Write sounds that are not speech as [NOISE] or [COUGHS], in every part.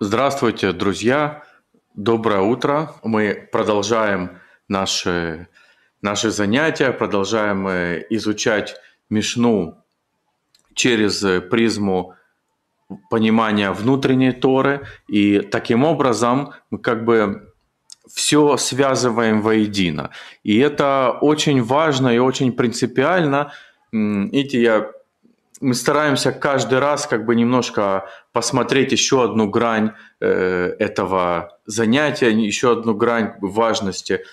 Здравствуйте, друзья! Доброе утро! Мы продолжаем наши, наши занятия, продолжаем э, изучать Мишну через призму понимания внутренней Торы. И таким образом мы как бы все связываем воедино. И это очень важно и очень принципиально. Видите, я мы стараемся каждый раз как бы немножко посмотреть еще одну грань э, этого занятия, еще одну грань важности,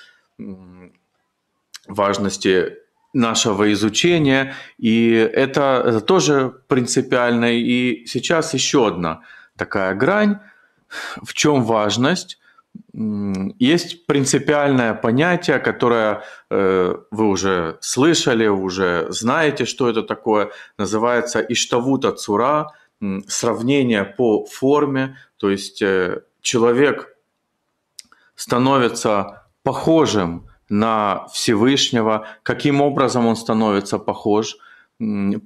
важности нашего изучения. И это, это тоже принципиально. И сейчас еще одна такая грань. В чем важность? есть принципиальное понятие, которое э, вы уже слышали, уже знаете, что это такое, называется Иштавута Цура, сравнение по форме, то есть э, человек становится похожим на Всевышнего, каким образом он становится похож –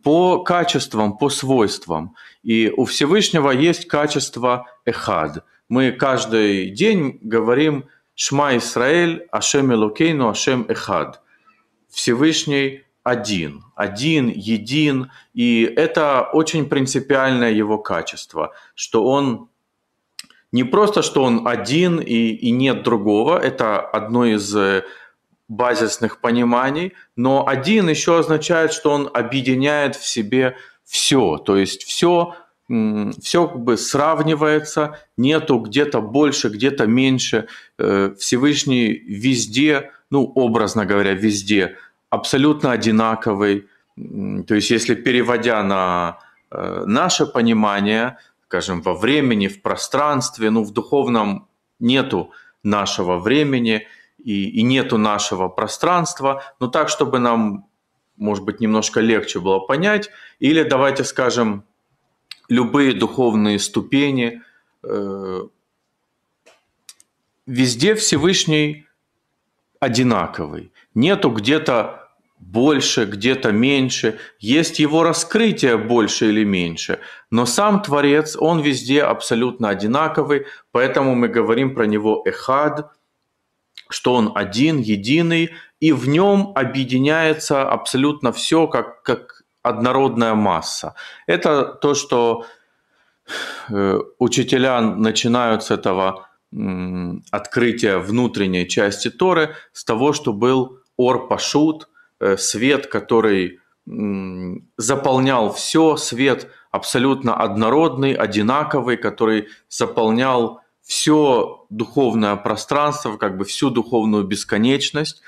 по качествам, по свойствам. И у Всевышнего есть качество эхад – мы каждый день говорим «Шма Исраэль, Ашем Элокейну, Ашем Эхад». Всевышний один, один, един, и это очень принципиальное его качество, что он не просто, что он один и, и нет другого, это одно из э, базисных пониманий, но один еще означает, что он объединяет в себе все, то есть все все как бы сравнивается, нету где-то больше, где-то меньше. Э, Всевышний везде, ну, образно говоря, везде абсолютно одинаковый. То есть если переводя на э, наше понимание, скажем, во времени, в пространстве, ну, в духовном нету нашего времени и, и нету нашего пространства, но ну, так, чтобы нам, может быть, немножко легче было понять, или давайте скажем, любые духовные ступени. Э, везде Всевышний одинаковый. Нету где-то больше, где-то меньше, есть его раскрытие больше или меньше, но сам Творец, он везде абсолютно одинаковый, поэтому мы говорим про него Эхад, что он один, единый, и в нем объединяется абсолютно все, как, как однородная масса. Это то, что э, учителя начинают с этого открытия внутренней части Торы, с того, что был Ор Пашут, э, свет, который заполнял все, свет абсолютно однородный, одинаковый, который заполнял все духовное пространство, как бы всю духовную бесконечность.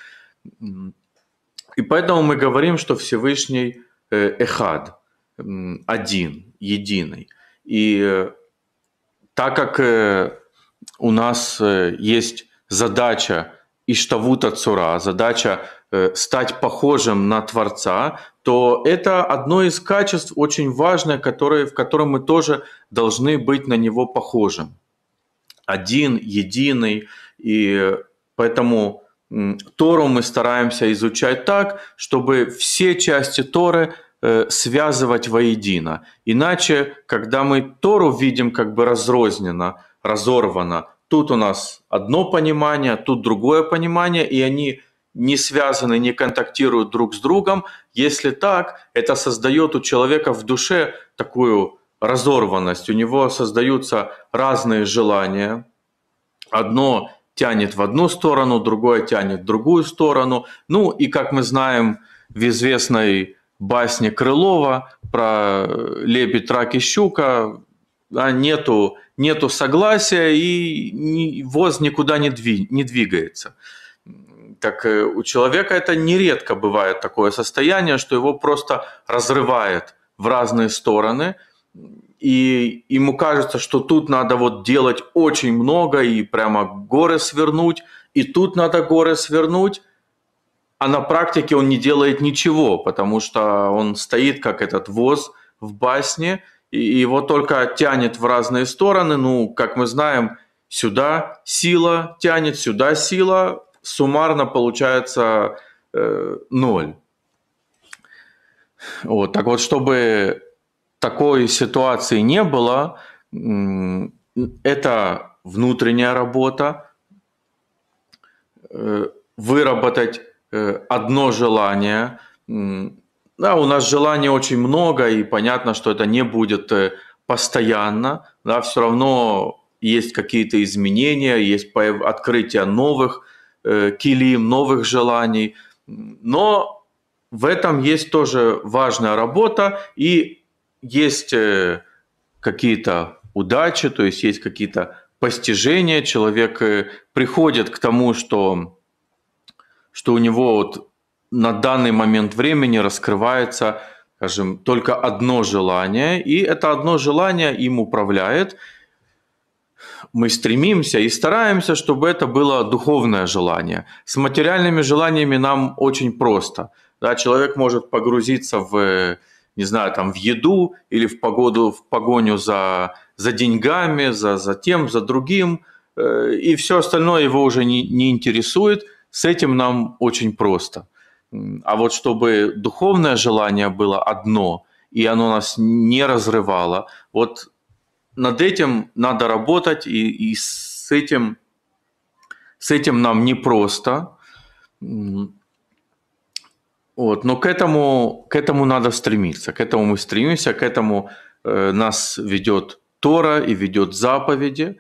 И поэтому мы говорим, что Всевышний – Э, эхад, один, единый. И э, так как э, у нас есть задача Иштавута Цура, задача стать похожим на Творца, то это одно из качеств очень важное, которое, в котором мы тоже должны быть на него похожим. Один, единый. И поэтому Тору мы стараемся изучать так, чтобы все части Торы э, связывать воедино. Иначе, когда мы Тору видим как бы разрозненно, разорвано, тут у нас одно понимание, тут другое понимание, и они не связаны, не контактируют друг с другом. Если так, это создает у человека в душе такую разорванность. У него создаются разные желания. Одно тянет в одну сторону, другое тянет в другую сторону. Ну и, как мы знаем, в известной басне Крылова про э, лебедь, рак и щука да, нету, нету согласия и воз никуда не, дви, не двигается. Так э, у человека это нередко бывает такое состояние, что его просто разрывает в разные стороны, и ему кажется, что тут надо вот делать очень много и прямо горы свернуть, и тут надо горы свернуть, а на практике он не делает ничего, потому что он стоит как этот воз в басне, и его только тянет в разные стороны, ну, как мы знаем, сюда сила тянет, сюда сила, суммарно получается э, ноль. Вот, так вот, чтобы такой ситуации не было. Это внутренняя работа, э, выработать э, одно желание. Да, у нас желаний очень много, и понятно, что это не будет э, постоянно, да, все равно есть какие-то изменения, есть открытие новых килим, новых желаний, но в этом есть тоже важная работа, и есть э, какие-то удачи, то есть есть какие-то постижения, человек э, приходит к тому, что, что у него вот на данный момент времени раскрывается, скажем, только одно желание, и это одно желание им управляет. Мы стремимся и стараемся, чтобы это было духовное желание. С материальными желаниями нам очень просто. Да, человек может погрузиться в э, не знаю, там, в еду или в, погоду, в погоню за, за деньгами, за, за тем, за другим, э, и все остальное его уже не, не интересует. С этим нам очень просто. А вот чтобы духовное желание было одно, и оно нас не разрывало, вот над этим надо работать, и, и с, этим, с этим нам непросто. Вот, но к этому, к этому надо стремиться, к этому мы стремимся, к этому э, нас ведет Тора и ведет заповеди.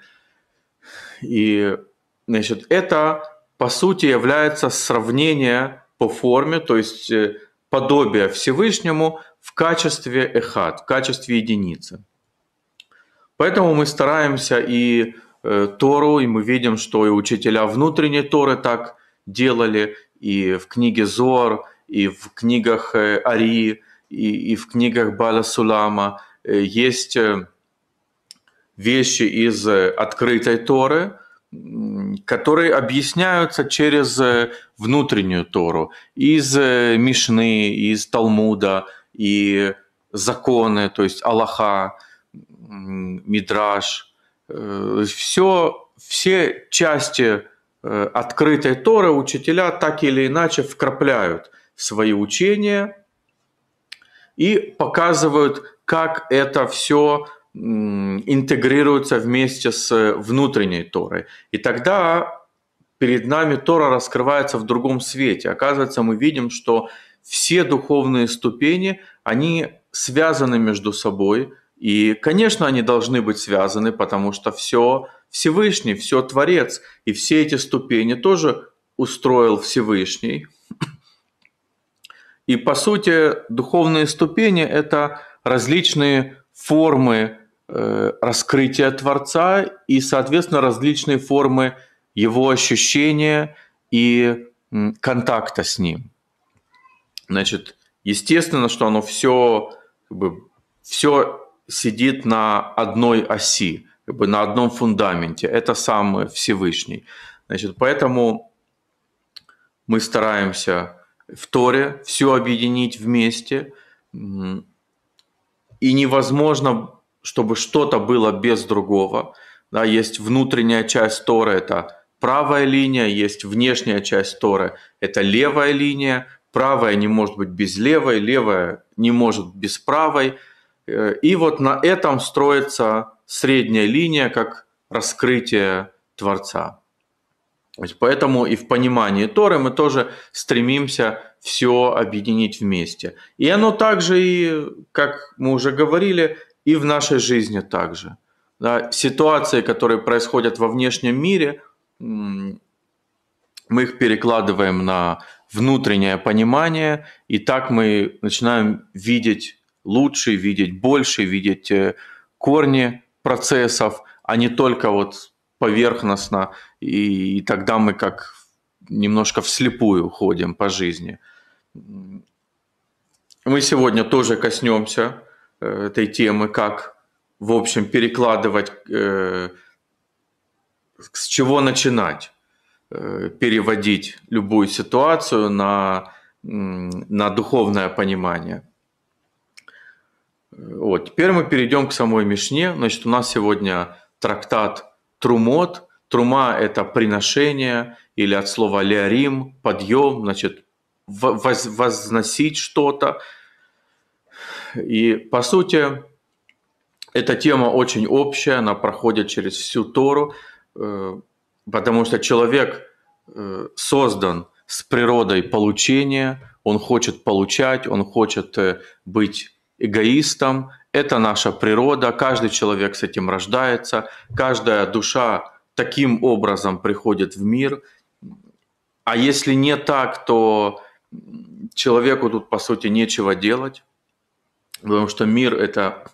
И, значит, это, по сути, является сравнение по форме, то есть э, подобие Всевышнему в качестве эхат, в качестве единицы. Поэтому мы стараемся и э, Тору, и мы видим, что и учителя внутренней Торы так делали, и в книге Зор – и в книгах э, Арии, и, и в книгах Бала Сулама э, есть э, вещи из открытой Торы, которые объясняются через внутреннюю Тору, из Мишны, из Талмуда и законы, то есть Аллаха, Мидраш, все, все части открытой Торы учителя так или иначе вкрапляют – свои учения и показывают, как это все интегрируется вместе с э, внутренней Торой. И тогда перед нами Тора раскрывается в другом свете. Оказывается, мы видим, что все духовные ступени, они связаны между собой, и, конечно, они должны быть связаны, потому что все Всевышний, все Творец, и все эти ступени тоже устроил Всевышний – и по сути духовные ступени – это различные формы э, раскрытия Творца и, соответственно, различные формы его ощущения и контакта с ним. Значит, естественно, что оно все, как бы, все сидит на одной оси, как бы на одном фундаменте. Это самый Всевышний. Значит, поэтому мы стараемся в Торе, все объединить вместе. И невозможно, чтобы что-то было без другого. Да, есть внутренняя часть Торы, это правая линия, есть внешняя часть Торы, это левая линия. Правая не может быть без левой, левая не может без правой. Э, и вот на этом строится средняя линия, как раскрытие Творца. Поэтому и в понимании Торы мы тоже стремимся все объединить вместе. И оно также и, как мы уже говорили, и в нашей жизни также. Да, ситуации, которые происходят во внешнем мире, мы их перекладываем на внутреннее понимание, и так мы начинаем видеть лучше, видеть больше, видеть э, корни процессов, а не только вот поверхностно и, и тогда мы как немножко вслепую ходим по жизни. Мы сегодня тоже коснемся э, этой темы, как, в общем, перекладывать, э, с чего начинать э, переводить любую ситуацию на, на духовное понимание. Вот, теперь мы перейдем к самой Мишне. Значит, у нас сегодня трактат Трумот – Трума – это приношение, или от слова леарим – подъем, значит, воз, возносить что-то. И, по сути, эта тема очень общая, она проходит через всю Тору, э, потому что человек э, создан с природой получения, он хочет получать, он хочет э, быть эгоистом. Это наша природа, каждый человек с этим рождается, каждая душа таким образом приходит в мир. А если не так, то человеку тут, по сути, нечего делать, потому что мир – это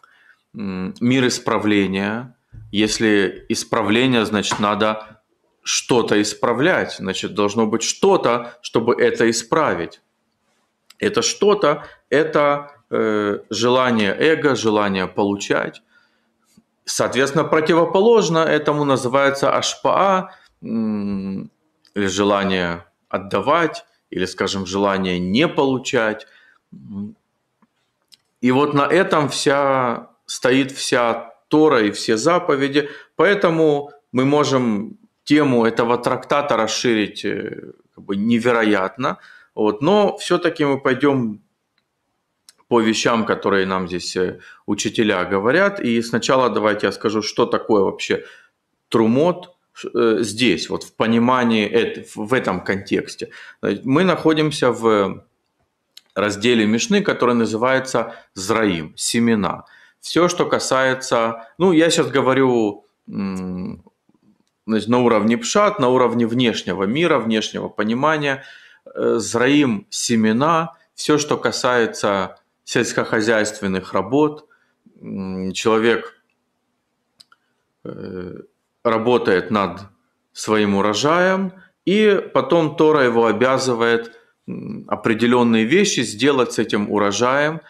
мир исправления. Если исправление, значит, надо что-то исправлять, значит, должно быть что-то, чтобы это исправить. Это что-то – это э, желание эго, желание получать – Соответственно, противоположно этому называется ашпаа, или желание отдавать, или, скажем, желание не получать. И вот на этом вся стоит вся Тора и все заповеди. Поэтому мы можем тему этого трактата расширить э, как бы невероятно. Вот. Но все-таки мы пойдем по вещам, которые нам здесь э, учителя говорят. И сначала давайте я скажу, что такое вообще трумот э, здесь, вот в понимании, в этом контексте. Мы находимся в разделе Мишны, который называется «Зраим», «Семена». Все, что касается, ну, я сейчас говорю значит, на уровне пшат, на уровне внешнего мира, внешнего понимания, э, «Зраим», «Семена», все, что касается сельскохозяйственных работ. Человек э, работает над своим урожаем, и потом Тора его обязывает определенные вещи сделать с этим урожаем,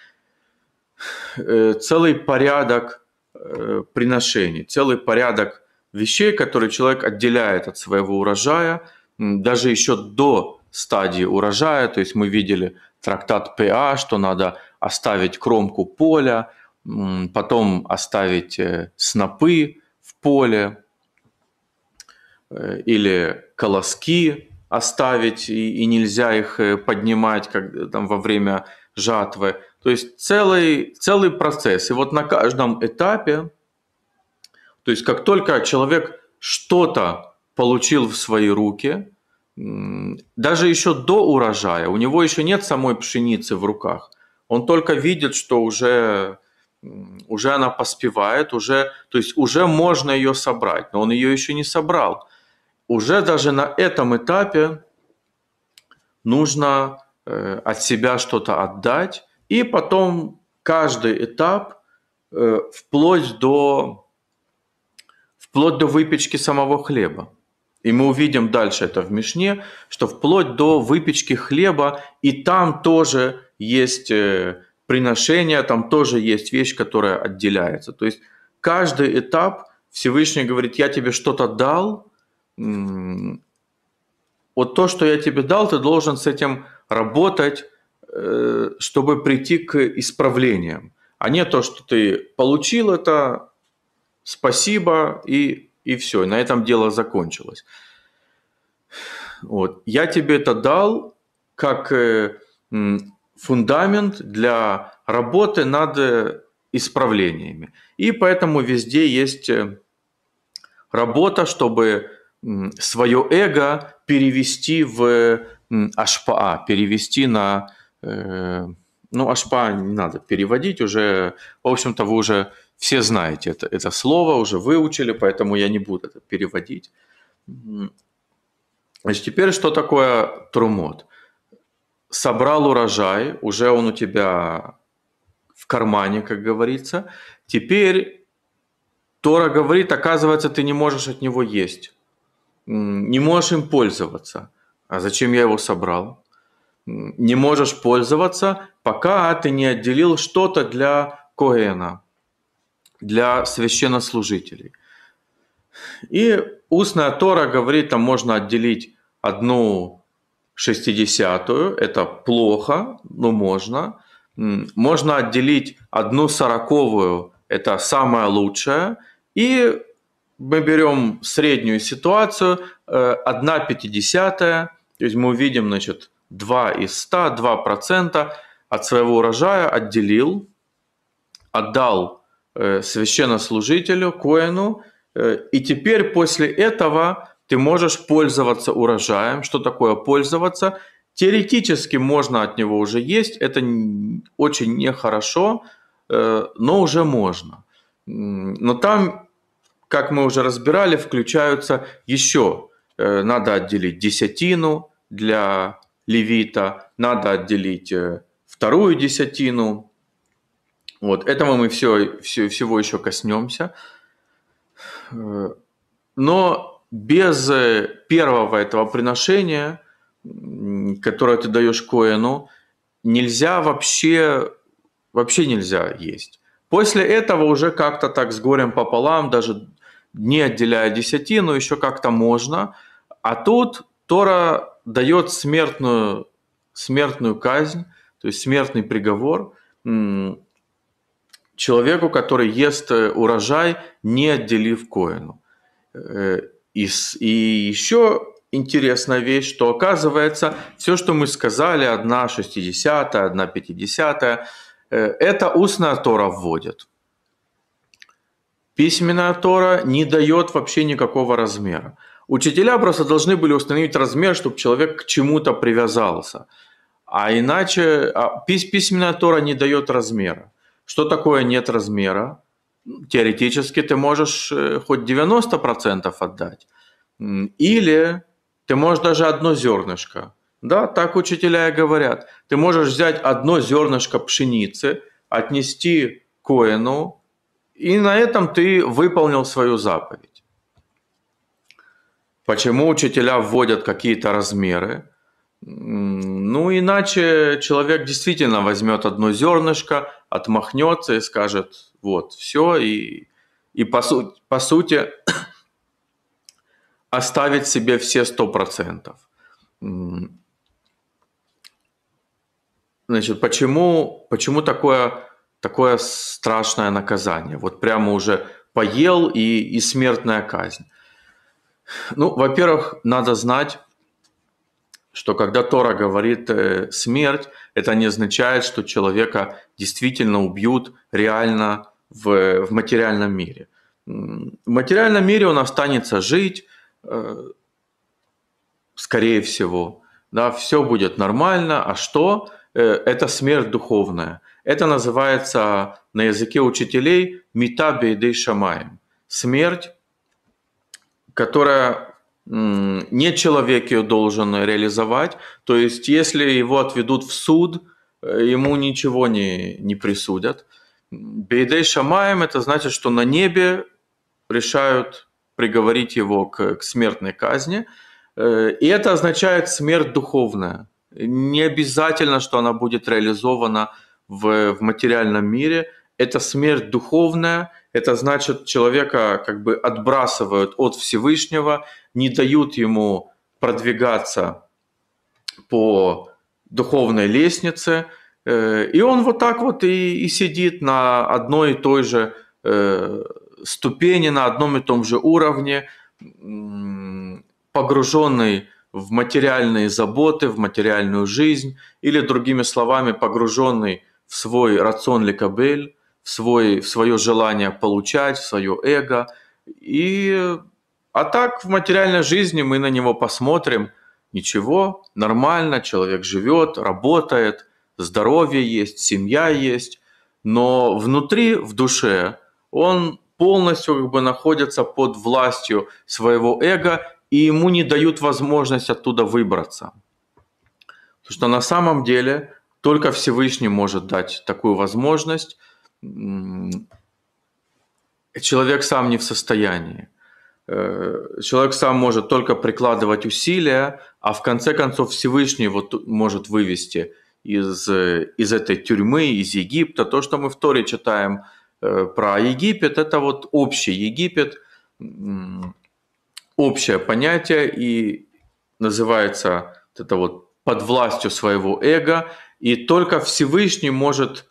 э, целый порядок э, приношений, целый порядок вещей, которые человек отделяет от своего урожая, даже еще до стадии урожая. То есть мы видели трактат ПА, что надо оставить кромку поля, потом оставить э, снопы в поле э, или колоски оставить, и, нельзя их э, поднимать как, там, во время жатвы. То есть целый, целый процесс. И вот на каждом этапе, то есть как только человек что-то получил в свои руки, даже еще до урожая, у него еще нет самой пшеницы в руках, он только видит, что уже, уже она поспевает, уже, то есть уже можно ее собрать, но он ее еще не собрал. Уже даже на этом этапе нужно э, от себя что-то отдать, и потом каждый этап э, вплоть до, вплоть до выпечки самого хлеба. И мы увидим дальше это в Мишне, что вплоть до выпечки хлеба и там тоже есть э, приношение, там тоже есть вещь, которая отделяется. То есть каждый этап Всевышний говорит, я тебе что-то дал, вот то, что я тебе дал, ты должен с этим работать, э, чтобы прийти к исправлениям, а не то, что ты получил это, спасибо и, и все, на этом дело закончилось. Вот. Я тебе это дал как э, фундамент для работы над исправлениями. И поэтому везде есть э, работа, чтобы свое эго перевести в ашпаа, перевести на... Э, ну, ашпаа не надо переводить уже. В общем-то, вы уже все знаете это, это слово, уже выучили, поэтому я не буду это переводить. Значит, теперь что такое трумот? собрал урожай, уже он у тебя в кармане, как говорится. Теперь Тора говорит, оказывается, ты не можешь от него есть, не можешь им пользоваться. А зачем я его собрал? Не можешь пользоваться, пока ты не отделил что-то для Коэна, для священнослужителей. И устная Тора говорит, там можно отделить одну шестидесятую это плохо, но можно. Можно отделить одну сороковую, это самое лучшее, и мы берем среднюю ситуацию, э, одна пятидесятая, то есть мы увидим, значит, 2 из 100, 2% от своего урожая отделил, отдал э, священнослужителю, коину, э, и теперь после этого ты можешь пользоваться урожаем. Что такое пользоваться? Теоретически можно от него уже есть. Это очень нехорошо, э, но уже можно. Но там, как мы уже разбирали, включаются еще. Э, надо отделить десятину для левита, надо отделить э, вторую десятину. Вот, этого мы все, все, всего еще коснемся. Но без э, первого этого приношения, которое ты даешь Коину, нельзя вообще, вообще нельзя есть. После этого уже как-то так с горем пополам, даже не отделяя десяти, но еще как-то можно. А тут Тора дает смертную, смертную казнь, то есть смертный приговор человеку, который ест э, урожай, не отделив коину. Э, и, и еще интересная вещь, что оказывается, все, что мы сказали, одна 60 одна 50 э, это устная Тора вводит. Письменная Тора не дает вообще никакого размера. Учителя просто должны были установить размер, чтобы человек к чему-то привязался. А иначе а, письменная Тора не дает размера. Что такое нет размера? теоретически ты можешь э, хоть 90% отдать, или ты можешь даже одно зернышко. Да, так учителя и говорят. Ты можешь взять одно зернышко пшеницы, отнести коину, и на этом ты выполнил свою заповедь. Почему учителя вводят какие-то размеры? Ну, иначе человек действительно возьмет одно зернышко, отмахнется и скажет, вот, все. И, и по, су- по сути [COUGHS] оставить себе все 100%. Значит, почему, почему такое, такое страшное наказание? Вот прямо уже поел и, и смертная казнь. Ну, во-первых, надо знать, что когда Тора говорит э, смерть, это не означает, что человека действительно убьют реально в, в материальном мире. В материальном мире он останется жить, э, скорее всего, да, все будет нормально, а что? Э, это смерть духовная. Это называется на языке учителей метабейдей шамаем. Смерть, которая не человек ее должен реализовать. То есть, если его отведут в суд, э, ему ничего не, не присудят – Бейдей Шамаем – это значит, что на небе решают приговорить его к, к смертной казни. Э, и это означает смерть духовная. Не обязательно, что она будет реализована в, в материальном мире. Это смерть духовная, это значит, человека как бы отбрасывают от Всевышнего, не дают ему продвигаться по духовной лестнице, Э, и он вот так вот и, и сидит на одной и той же э, ступени, на одном и том же уровне, погруженный в материальные заботы, в материальную жизнь, или, другими словами, погруженный в свой рацион ликабель, в, свой, в свое желание получать, в свое эго. И, а так в материальной жизни мы на него посмотрим, ничего, нормально, человек живет, работает – здоровье есть, семья есть, но внутри, в душе, он полностью как бы находится под властью своего эго, и ему не дают возможность оттуда выбраться. Потому что на самом деле только Всевышний может дать такую возможность. Человек сам не в состоянии. Э, человек сам может только прикладывать усилия, а в конце концов Всевышний вот может вывести – из, из этой тюрьмы, из Египта. То, что мы в Торе читаем э, про Египет, это вот общий Египет, общее понятие и называется это вот под властью своего эго. И только Всевышний может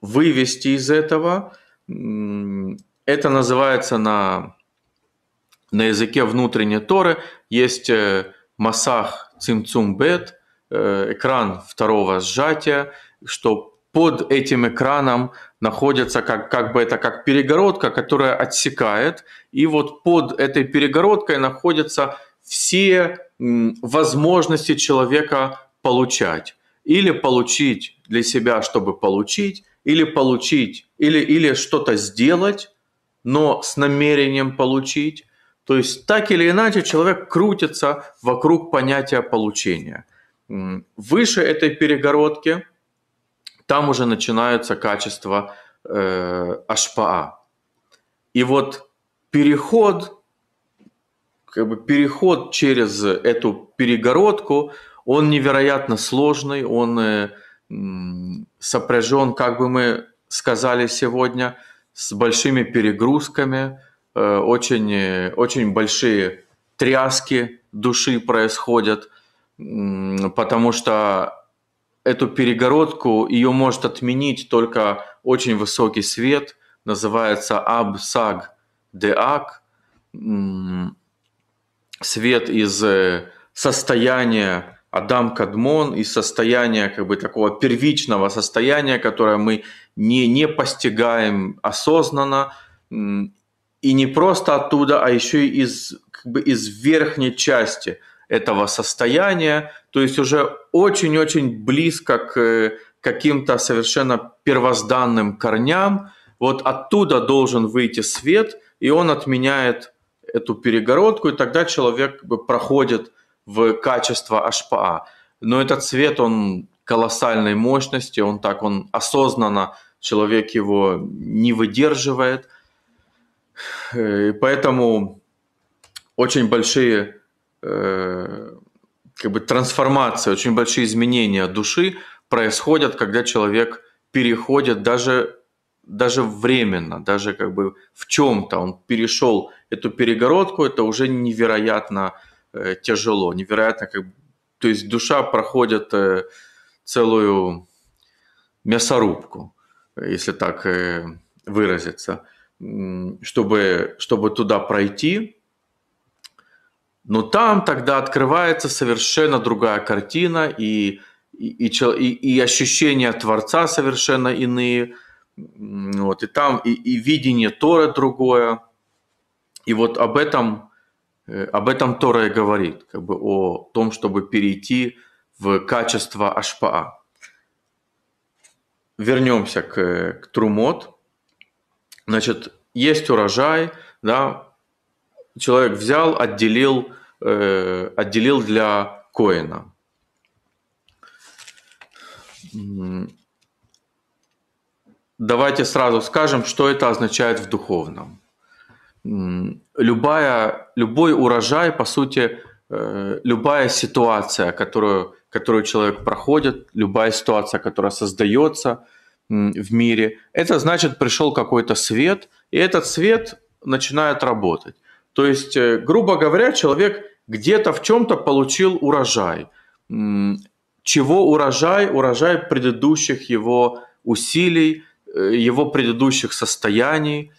вывести из этого. Это называется на, на языке внутренней Торы. Есть э, масах цимцум бет – Э, экран второго сжатия, что под этим экраном находится как, как бы это как перегородка, которая отсекает, и вот под этой перегородкой находятся все возможности человека получать. Или получить для себя, чтобы получить, или получить, или, или что-то сделать, но с намерением получить. То есть так или иначе человек крутится вокруг понятия получения. Выше этой перегородки там уже начинаются качества э, HPA. И вот переход, как бы переход через эту перегородку, он невероятно сложный, он э, сопряжен, как бы мы сказали сегодня, с большими перегрузками, э, очень, э, очень большие тряски души происходят – потому что эту перегородку, ее может отменить только очень высокий свет, называется Абсаг Деак, свет из э, состояния Адам Кадмон, из состояния как бы такого первичного состояния, которое мы не, не постигаем осознанно, и не просто оттуда, а еще и из, как бы из верхней части – этого состояния, то есть уже очень-очень близко к э, каким-то совершенно первозданным корням. Вот оттуда должен выйти свет, и он отменяет эту перегородку, и тогда человек проходит в качество HPA. Но этот свет, он колоссальной мощности, он так, он осознанно, человек его не выдерживает. Э, и поэтому очень большие Э, как бы трансформации, очень большие изменения души происходят, когда человек переходит даже, даже временно, даже как бы в чем-то он перешел эту перегородку, это уже невероятно э, тяжело, невероятно как бы, то есть душа проходит э, целую мясорубку, если так э, выразиться, чтобы, чтобы туда пройти, но там тогда открывается совершенно другая картина, и, и, и, и ощущения Творца совершенно иные, вот, и там и, и видение Торы другое. И вот об этом, э, об этом Тора и говорит, как бы о том, чтобы перейти в качество Ашпаа. Вернемся к, к Трумот. Значит, есть урожай, да, человек взял, отделил, э, отделил для коина. Давайте сразу скажем, что это означает в духовном. Любая, любой урожай, по сути, э, любая ситуация, которую, которую человек проходит, любая ситуация, которая создается в мире, это значит, пришел какой-то свет, и этот свет начинает работать. То есть, э, грубо говоря, человек где-то в чем-то получил урожай. Чего урожай? Урожай предыдущих его усилий, э, его предыдущих состояний.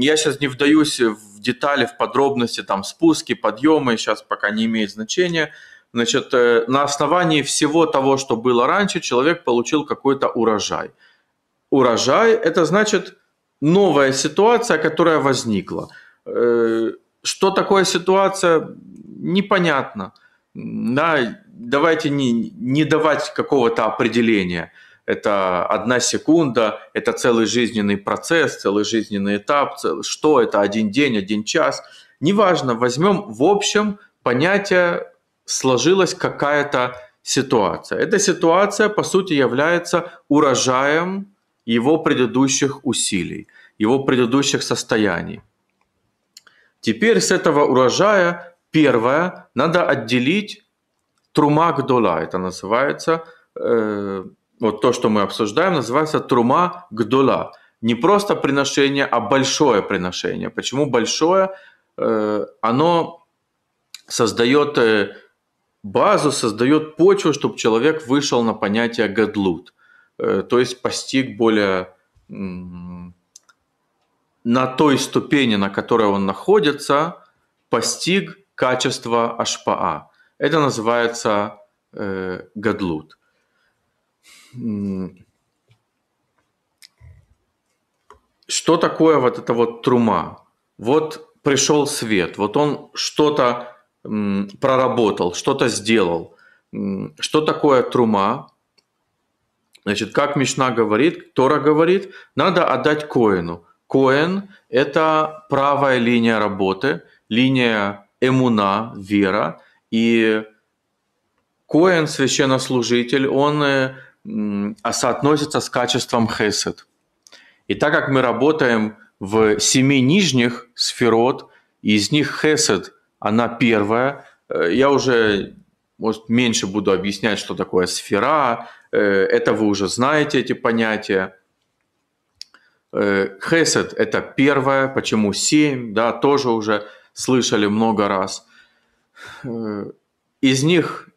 Я сейчас не вдаюсь в детали, в подробности, там спуски, подъемы, сейчас пока не имеет значения. Значит, э, на основании всего того, что было раньше, человек получил какой-то урожай. Урожай – это значит новая ситуация, которая возникла. Что такое ситуация, непонятно. Да, давайте не, не давать какого-то определения. Это одна секунда, это целый жизненный процесс, целый жизненный этап, цел... что это, один день, один час. Неважно, возьмем в общем понятие сложилась какая-то ситуация. Эта ситуация, по сути, является урожаем его предыдущих усилий, его предыдущих состояний. Теперь с этого урожая первое надо отделить трума гдола. Это называется, э, вот то, что мы обсуждаем, называется трума гдола. Не просто приношение, а большое приношение. Почему большое? Э, оно создает э, базу, создает почву, чтобы человек вышел на понятие гадлут, э, то есть постиг более на той ступени, на которой он находится, постиг качество Ашпаа. Это называется э, гадлут. Что такое вот это вот трума? Вот пришел свет, вот он что-то проработал, что-то сделал. Что такое трума? Значит, как Мишна говорит, Тора говорит, надо отдать коину – Коэн – это правая линия работы, линия эмуна, вера. И Коэн, священнослужитель, он э, а соотносится с качеством хесед. И так как мы работаем в семи нижних сферот, из них хесед, она первая. Э, я уже, может, меньше буду объяснять, что такое сфера. Э, это вы уже знаете эти понятия. Э, хесед – это первое, почему семь, да, тоже уже слышали много раз. Э, из них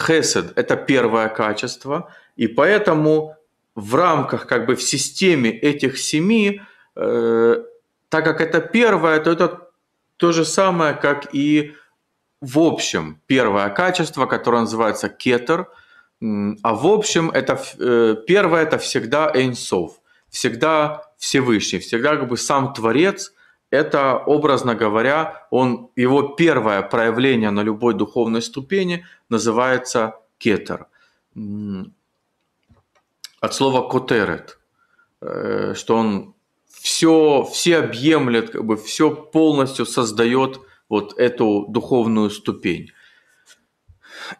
хесед – это первое качество, и поэтому в рамках, как бы в системе этих семи, э, так как это первое, то это то же самое, как и в общем первое качество, которое называется кетер, а в общем это первое – это всегда энсов всегда Всевышний, всегда как бы сам Творец, это, образно говоря, он, его первое проявление на любой духовной ступени называется кетер. От слова котерет, э, что он все, все объемлет, как бы все полностью создает вот эту духовную ступень.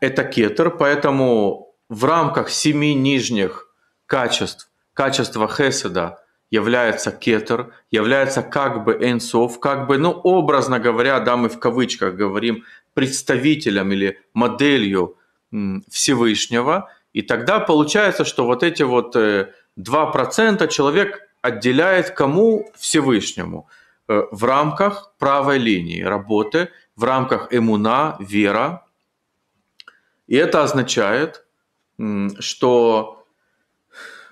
Это кетер, поэтому в рамках семи нижних качеств качество хеседа является кетер, является как бы энсов, как бы, ну, образно говоря, да, мы в кавычках говорим, представителем или моделью Всевышнего, и тогда получается, что вот эти вот 2% э, человек отделяет кому Всевышнему э, в рамках правой линии работы, в рамках эмуна, вера. И это означает, что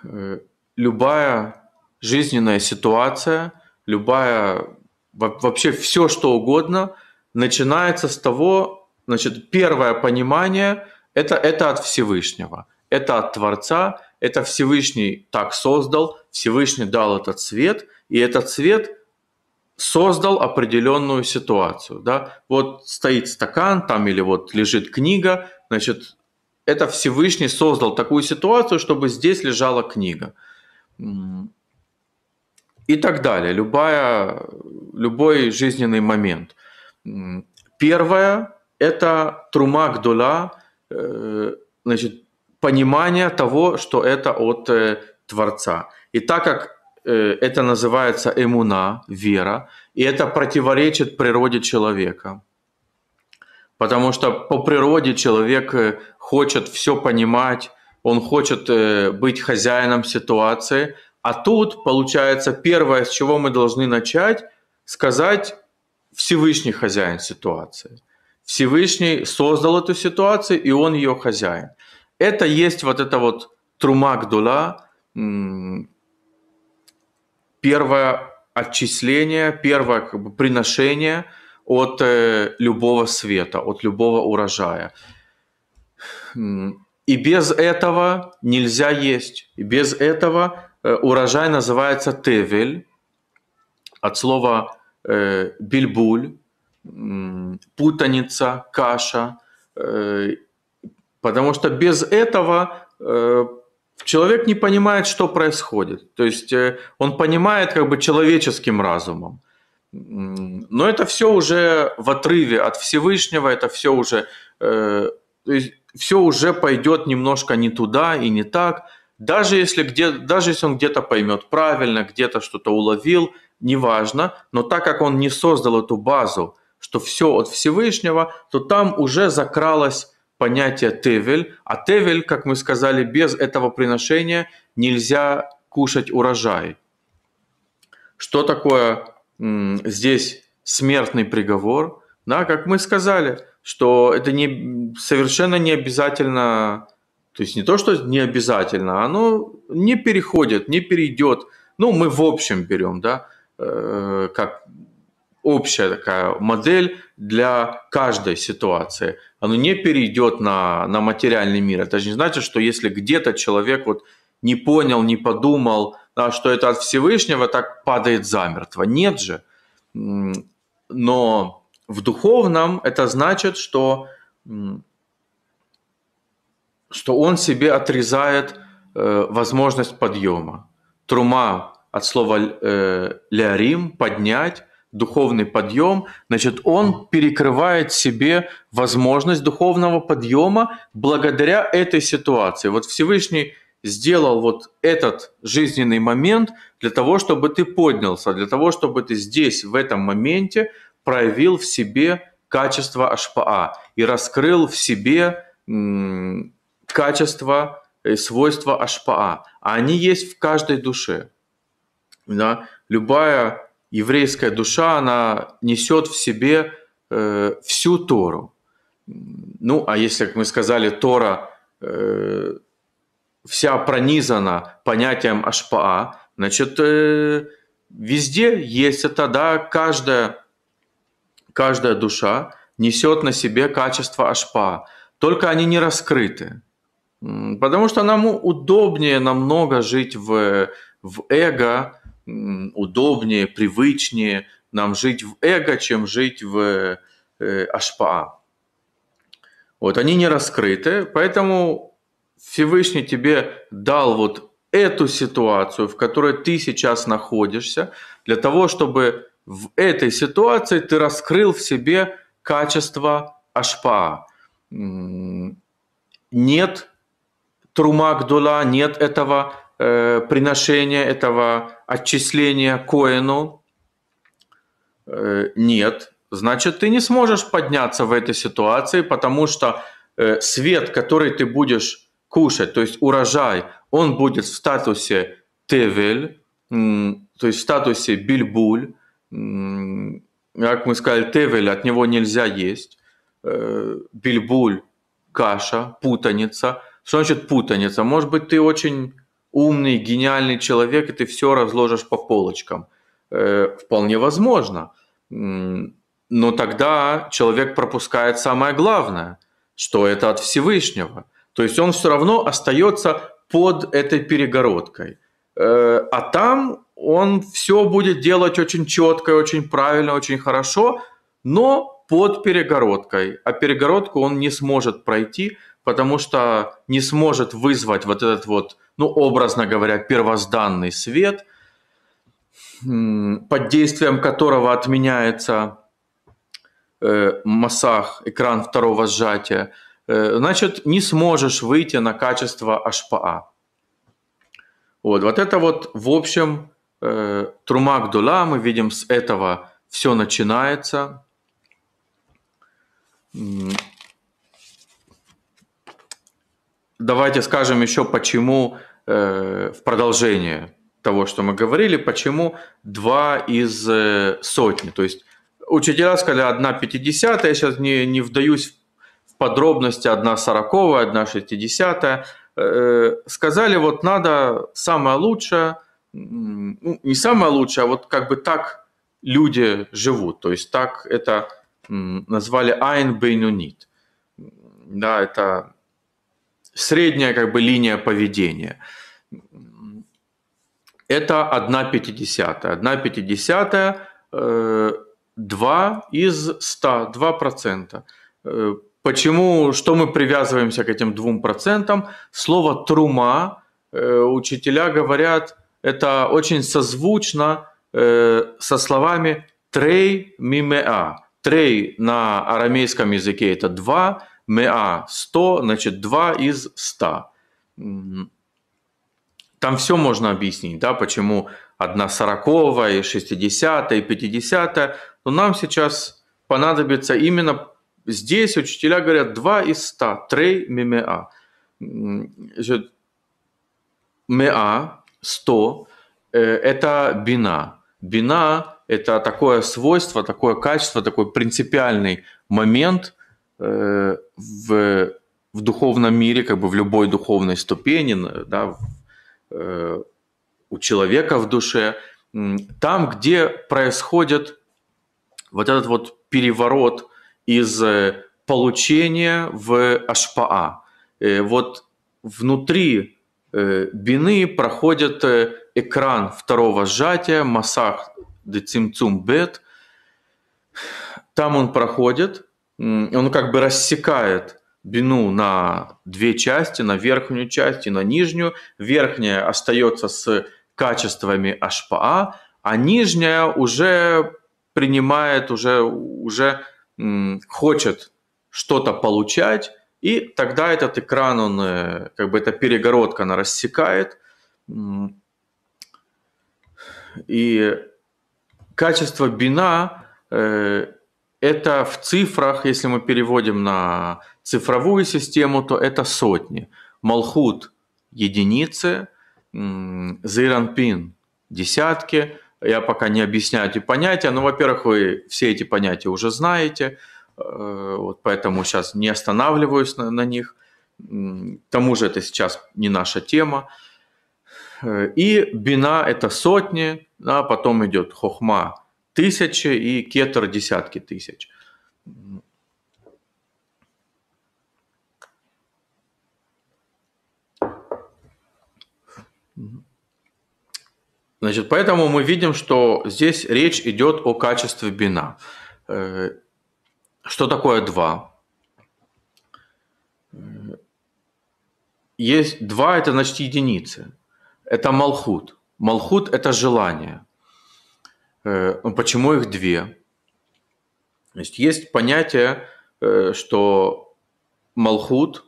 э, любая жизненная ситуация, любая вообще все что угодно начинается с того, значит, первое понимание это, это от Всевышнего, это от Творца, это Всевышний так создал, Всевышний дал этот свет, и этот свет создал определенную ситуацию. Да? Вот стоит стакан, там или вот лежит книга, значит, это Всевышний создал такую ситуацию, чтобы здесь лежала книга и так далее, любая, любой жизненный момент. Первое – это трума гдула, э, значит, понимание того, что это от э, Творца. И так как э, это называется эмуна, вера, и это противоречит природе человека. Потому что по природе человек хочет все понимать, он хочет э, быть хозяином ситуации. А тут, получается, первое, с чего мы должны начать, сказать Всевышний хозяин ситуации. Всевышний создал эту ситуацию, и он ее хозяин. Это есть вот это вот трумагдула, первое отчисление, первое как бы, приношение от э, любого света, от любого урожая. И без этого нельзя есть. И без этого э, урожай называется тевель, от слова э, бильбуль, путаница, каша. Э, потому что без этого э, человек не понимает, что происходит. То есть он понимает как бы человеческим разумом. Но это все уже в отрыве от Всевышнего, это все уже... то есть все уже пойдет немножко не туда и не так. Даже если, где, даже если он где-то поймет правильно, где-то что-то уловил, неважно, но так как он не создал эту базу, что все от Всевышнего, то там уже закралось понятие тевель, а тевель, как мы сказали, без этого приношения нельзя кушать урожай. Что такое здесь смертный приговор? Да, как мы сказали, что это не, совершенно не обязательно, то есть не то, что не обязательно, оно не переходит, не перейдет. Ну, мы в общем берем, да, э, как общая такая модель для каждой ситуации. Оно не перейдет на, на материальный мир. Это же не значит, что если где-то человек вот не понял, не подумал, да, что это от Всевышнего, так падает замертво. Нет же. Но в духовном это значит, что, что он себе отрезает э, возможность подъема. Трума от слова э, лярим поднять, духовный подъем, значит, он перекрывает себе возможность духовного подъема благодаря этой ситуации. Вот Всевышний сделал вот этот жизненный момент для того, чтобы ты поднялся, для того, чтобы ты здесь, в этом моменте, проявил в себе качество Ашпаа и раскрыл в себе качество и свойства Ашпаа. А они есть в каждой душе. Да? Любая еврейская душа, она несет в себе э, всю Тору. Ну, а если, как мы сказали, Тора э, вся пронизана понятием Ашпаа, значит, э, везде есть это, да, каждая каждая душа несет на себе качество ашпа, только они не раскрыты. Потому что нам удобнее намного жить в, в эго, удобнее, привычнее нам жить в эго, чем жить в э, ашпа. Вот они не раскрыты, поэтому Всевышний тебе дал вот эту ситуацию, в которой ты сейчас находишься, для того, чтобы в этой ситуации ты раскрыл в себе качество ашпа. Нет трума нет этого э, приношения, этого отчисления коину. Э, нет. Значит, ты не сможешь подняться в этой ситуации, потому что э, свет, который ты будешь кушать, то есть урожай, он будет в статусе тевель, то есть в статусе бильбуль, как мы сказали, тевель, от него нельзя есть, э, Бильбуль, каша, путаница. Что значит путаница? Может быть, ты очень умный, гениальный человек, и ты все разложишь по полочкам. Э, вполне возможно. Но тогда человек пропускает самое главное, что это от Всевышнего. То есть он все равно остается под этой перегородкой. Э, а там он все будет делать очень четко, очень правильно, очень хорошо, но под перегородкой. А перегородку он не сможет пройти, потому что не сможет вызвать вот этот вот, ну, образно говоря, первозданный свет, под действием которого отменяется э, массах, экран второго сжатия, э, значит, не сможешь выйти на качество HPA. Вот, вот это вот, в общем, Э, Трумак Дула, мы видим, с этого все начинается. Давайте скажем еще, почему э, в продолжение того, что мы говорили, почему два из э, сотни. То есть учителя сказали одна пятидесятая, я сейчас не, не вдаюсь в подробности, одна сороковая, одна шестидесятая. Сказали, вот надо самое лучшее – ну, не самое лучшее, а вот как бы так люди живут. То есть так это назвали Айн Бейнунит. Да, это средняя как бы линия поведения. Это 1 пятидесятая. 1 пятидесятая э, из 100, два процента. Э, почему, что мы привязываемся к этим двум процентам? Слово «трума» э, учителя говорят – это очень созвучно э, со словами трей мимеа. Трей на арамейском языке это два, меа сто, значит два из ста. Там все можно объяснить, да, почему одна сороковая, шестидесятая, пятидесятая. Но нам сейчас понадобится именно здесь учителя говорят два из ста, трей мимеа. Меа 100 э, это бина. Бина – это такое свойство, такое качество, такой принципиальный момент э, в, в духовном мире, как бы в любой духовной ступени, да, э, у человека в душе, там, где происходит вот этот вот переворот из получения в ашпаа. Вот внутри Э, бины проходят э, экран второго сжатия, массах децимцум бет. Там он проходит, он как бы рассекает бину на две части, на верхнюю часть и на нижнюю. Верхняя остается с качествами HPA, а нижняя уже принимает, уже, уже хочет что-то получать, и тогда этот экран, он, э, как бы эта перегородка, она рассекает. И качество бина э, это в цифрах, если мы переводим на цифровую систему, то это сотни. Малхут – единицы, Зейранпин – десятки. Я пока не объясняю эти понятия, но, во-первых, вы все эти понятия уже знаете – Э, вот поэтому сейчас не останавливаюсь на, на них. К тому же это сейчас не наша тема. Э, и бина – это сотни, а потом идет хохма – тысячи и кетер – десятки тысяч. Значит, поэтому мы видим, что здесь речь идет о качестве бина. Э, что такое два? Есть два – это значит единицы. Это малхут. Малхут – это желание. Э, ну, почему их две? есть есть понятие, э, что малхут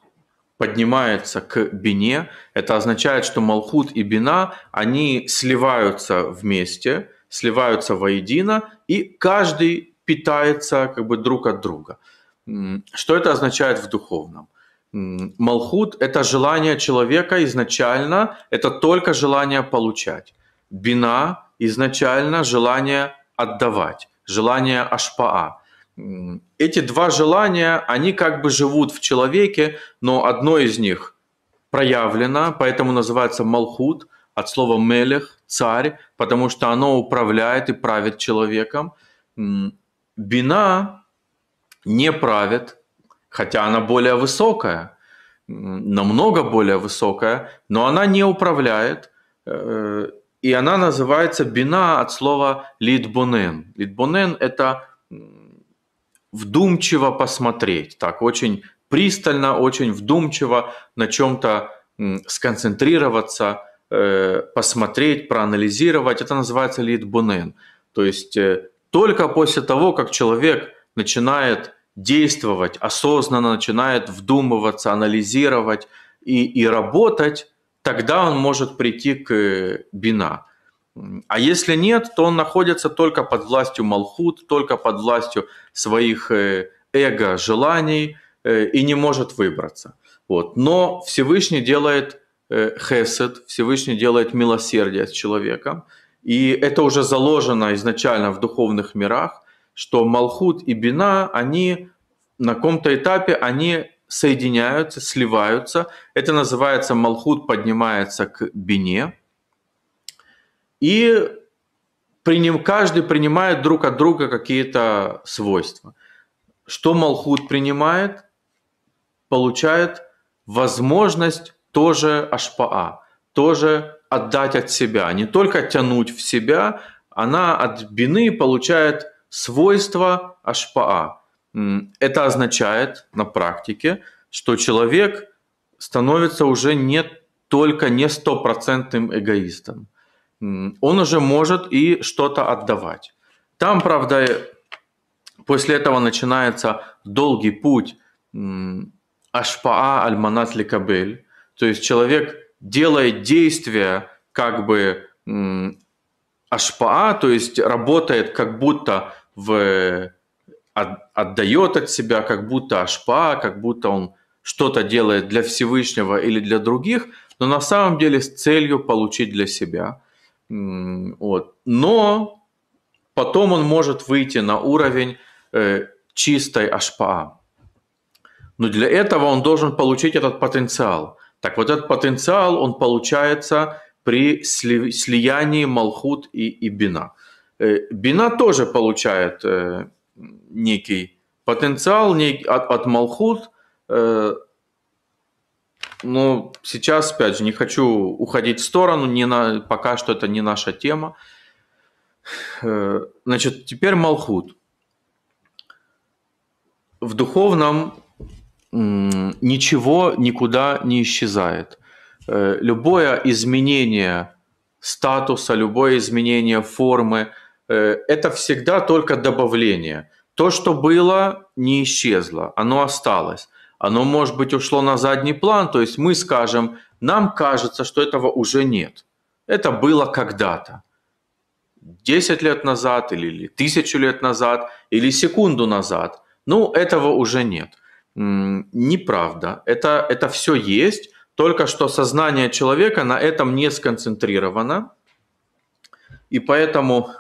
поднимается к бине. Это означает, что малхут и бина, они сливаются вместе, сливаются воедино, и каждый питается как бы друг от друга. Что это означает в духовном? Малхут – это желание человека изначально, это только желание получать. Бина – изначально желание отдавать, желание ашпаа. Эти два желания, они как бы живут в человеке, но одно из них проявлено, поэтому называется малхут, от слова мелех, царь, потому что оно управляет и правит человеком бина не правит, хотя она более высокая, намного более высокая, но она не управляет, э, и она называется бина от слова литбонен. Литбонен – это вдумчиво посмотреть, так очень пристально, очень вдумчиво на чем-то сконцентрироваться, э, посмотреть, проанализировать. Это называется литбонен. То есть э, только после того, как человек начинает действовать, осознанно начинает вдумываться, анализировать и, и работать, тогда он может прийти к э, бина. А если нет, то он находится только под властью Малхут, только под властью своих э, эго, желаний э, и не может выбраться. Вот. Но Всевышний делает хесед, Всевышний делает милосердие с человеком – и это уже заложено изначально в духовных мирах, что Малхут и Бина, они на каком-то этапе, они соединяются, сливаются. Это называется Малхут поднимается к Бине. И приним, каждый принимает друг от друга какие-то свойства. Что Малхут принимает? Получает возможность тоже Ашпаа, тоже отдать от себя, не только тянуть в себя, она от бины получает свойство ашпаа. Это означает на практике, что человек становится уже не только не стопроцентным эгоистом. Он уже может и что-то отдавать. Там, правда, э, после этого начинается долгий путь ашпаа альманат ликабель, то есть человек делает действия как бы HPA, то есть работает как будто в, отдает от себя, как будто ашпа, как будто он что-то делает для Всевышнего или для других, но на самом деле с целью получить для себя. Вот. Но потом он может выйти на уровень э, чистой ашпа. Но для этого он должен получить этот потенциал. Так вот этот потенциал, он получается при слиянии Малхут и, и Бина. Э, Бина тоже получает э, некий потенциал от, от Малхут. Э, но сейчас, опять же, не хочу уходить в сторону, не на, пока что это не наша тема. Значит, теперь Малхут. В духовном ничего никуда не исчезает. Э, любое изменение статуса, любое изменение формы э, – это всегда только добавление. То, что было, не исчезло, оно осталось. Оно, может быть, ушло на задний план, то есть мы скажем, нам кажется, что этого уже нет. Это было когда-то. 10 лет назад, или, или тысячу лет назад, или секунду назад. Ну, этого уже нет неправда. Это, это все есть, только что сознание человека на этом не сконцентрировано. И поэтому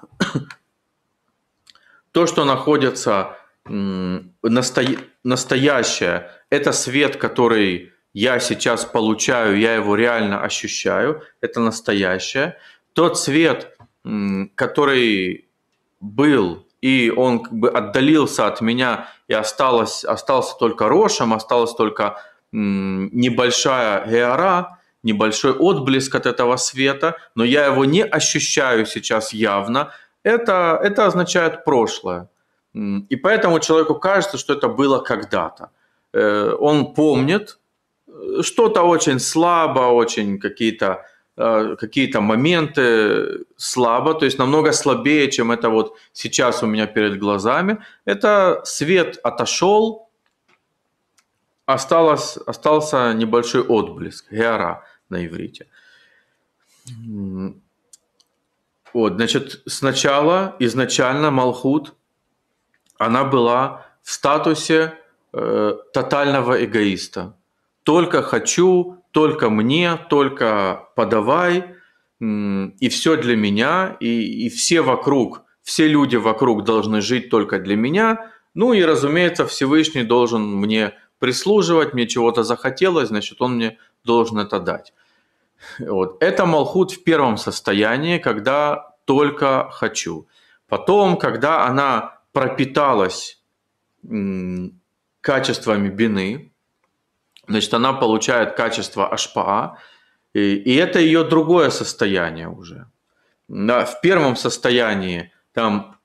[COUGHS] то, что находится настоя- настоящее, это свет, который я сейчас получаю, я его реально ощущаю, это настоящее. Тот свет, который был и он как бы отдалился от меня, и осталось, остался только Рошем, осталась только м, небольшая геора, небольшой отблеск от этого света, но я его не ощущаю сейчас явно, это, это означает прошлое. И поэтому человеку кажется, что это было когда-то. Э, он помнит э, что-то очень слабо, очень какие-то Э, какие-то моменты слабо, то есть намного слабее, чем это вот сейчас у меня перед глазами. Это свет отошел, осталось, остался небольшой отблеск, Геара на иврите. Вот, значит, сначала, изначально Малхут, она была в статусе э, тотального эгоиста. Только хочу, только мне, только подавай, и все для меня, и, и все вокруг, все люди вокруг должны жить только для меня. Ну и, разумеется, Всевышний должен мне прислуживать, мне чего-то захотелось, значит, он мне должен это дать. Вот. Это Малхут в первом состоянии, когда только хочу. Потом, когда она пропиталась качествами бины, Значит, она получает качество HPA, и, и это ее другое состояние уже. На, в первом состоянии там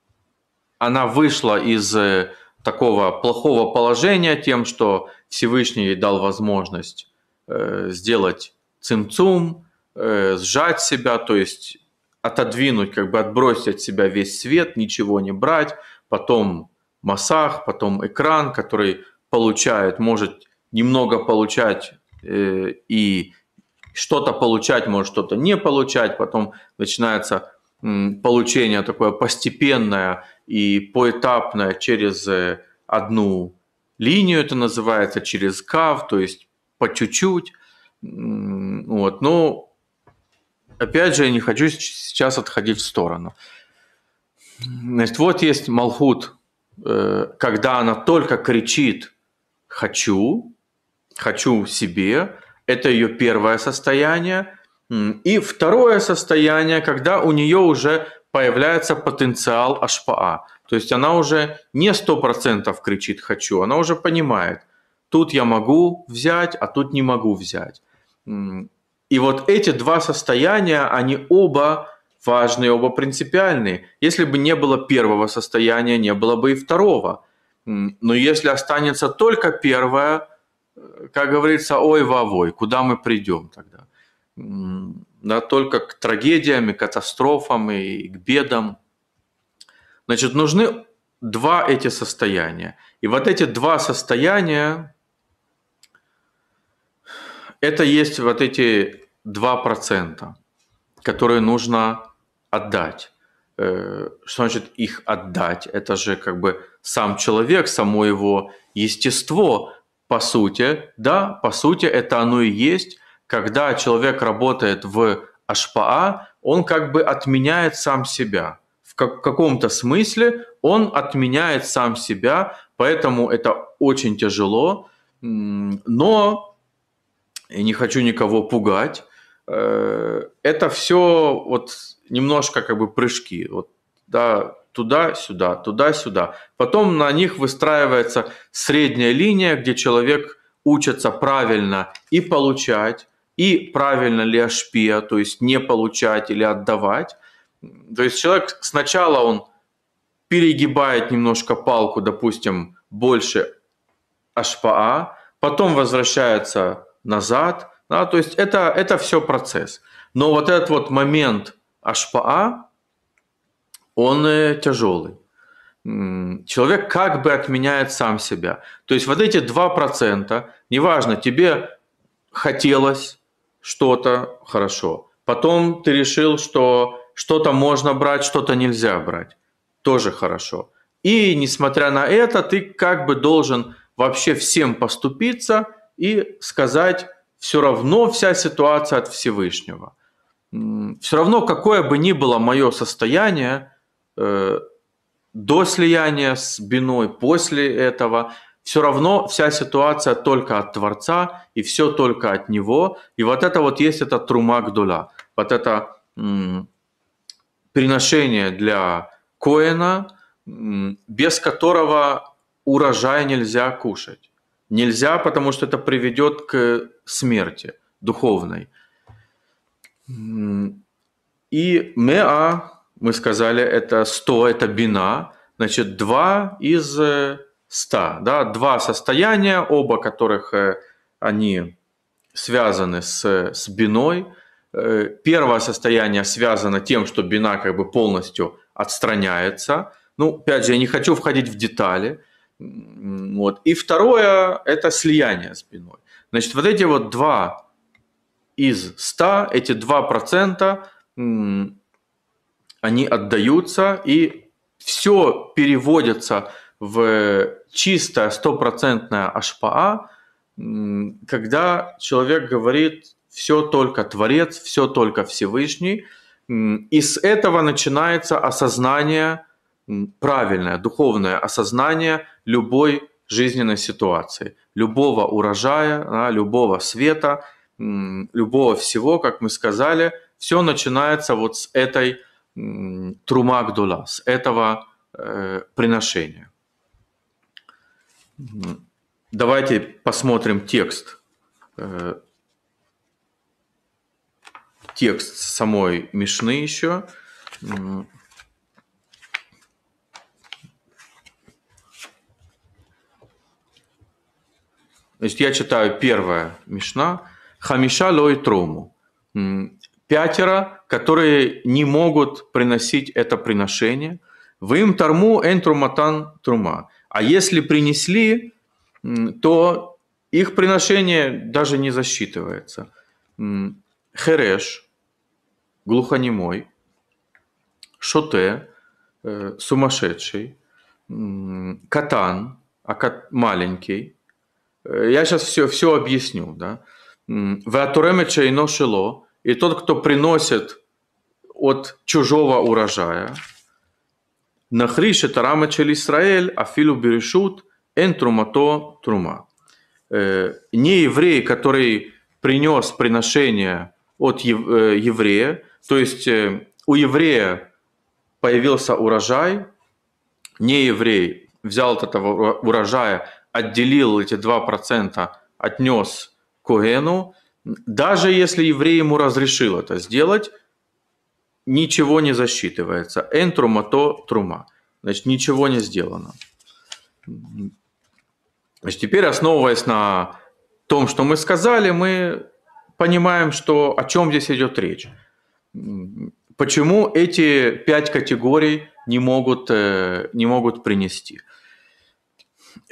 она вышла из э, такого плохого положения тем, что Всевышний ей дал возможность э, сделать цимцум, э, сжать себя, то есть отодвинуть, как бы отбросить от себя весь свет, ничего не брать, потом массах, потом экран, который получает, может немного получать э, и что-то получать, может что-то не получать, потом начинается получение такое постепенное и поэтапное через э, одну линию, это называется, через кав, то есть по чуть-чуть. Вот. Но опять же, я не хочу сейчас отходить в сторону. Значит, вот есть Малхут, э, когда она только кричит «хочу», хочу себе, это ее первое состояние. И второе состояние, когда у нее уже появляется потенциал ашпаа. То есть она уже не 100% кричит «хочу», она уже понимает, тут я могу взять, а тут не могу взять. И вот эти два состояния, они оба важные, оба принципиальные. Если бы не было первого состояния, не было бы и второго. Но если останется только первое – как говорится, ой вовой, куда мы придем тогда? Да, только к трагедиям и катастрофам и к бедам. Значит, нужны два эти состояния. И вот эти два состояния, это есть вот эти два процента, которые нужно отдать. Э, что значит их отдать? Это же как бы сам человек, само его естество, по сути, да, по сути это оно и есть, когда человек работает в Ашпаа, он как бы отменяет сам себя. В каком-то смысле он отменяет сам себя, поэтому это очень тяжело, но и не хочу никого пугать. Э, это все вот немножко как бы прыжки. Вот, да, туда-сюда, туда-сюда. Потом на них выстраивается средняя линия, где человек учится правильно и получать, и правильно ли ашпия, то есть не получать или отдавать. То есть человек сначала он перегибает немножко палку, допустим, больше ашпаа, потом возвращается назад, да, то есть это, это все процесс. Но вот этот вот момент ашпаа, он э, тяжелый. Человек как бы отменяет сам себя. То есть вот эти 2%, неважно, тебе хотелось что-то хорошо, потом ты решил, что что-то можно брать, что-то нельзя брать, тоже хорошо. И несмотря на это, ты как бы должен вообще всем поступиться и сказать, все равно вся ситуация от Всевышнего. Все равно, какое бы ни было мое состояние, Э, до слияния с биной, после этого, все равно вся ситуация только от Творца и все только от Него. И вот это вот есть это трумак дуля, вот это м, приношение для Коэна, м, без которого урожай нельзя кушать. Нельзя, потому что это приведет к смерти духовной. И меа мы сказали, это 100, это бина, значит, 2 из 100, э, да, два состояния, оба которых э, они связаны с, с биной. Э, первое состояние связано тем, что бина как бы полностью отстраняется. Ну, опять же, я не хочу входить в детали. Вот. И второе – это слияние с биной. Значит, вот эти вот два из 100, эти 2% они отдаются и все переводится в чистое стопроцентное HPA, когда человек говорит все только Творец, все только Всевышний, и с этого начинается осознание, правильное духовное осознание любой жизненной ситуации, любого урожая, любого света, любого всего, как мы сказали, все начинается вот с этой трума гдула, с этого э, приношения. Давайте посмотрим текст, э, текст самой Мишны еще. То есть я читаю первая Мишна. Хамиша лой труму пятеро, которые не могут приносить это приношение. в им торму энтруматан трума. А если принесли, то их приношение даже не засчитывается. Хереш, глухонемой, шоте, э, сумасшедший, катан, а маленький. Э, я сейчас все, все объясню. Да? Веатуреме чейно шело – и тот, кто приносит от чужого урожая, нахриши тарамачель Исраэль, афилу берешут, эн трумато трума. Э, не еврей, который принес приношение от э, еврея, то есть э, у еврея появился урожай, не еврей взял от этого урожая, отделил эти 2%, отнес Коэну, даже если еврей ему разрешил это сделать, ничего не засчитывается. Эн то трума. Значит, ничего не сделано. Значит, теперь, основываясь на том, что мы сказали, мы понимаем, что о чем здесь идет речь. Почему эти пять категорий не могут, э, не могут принести?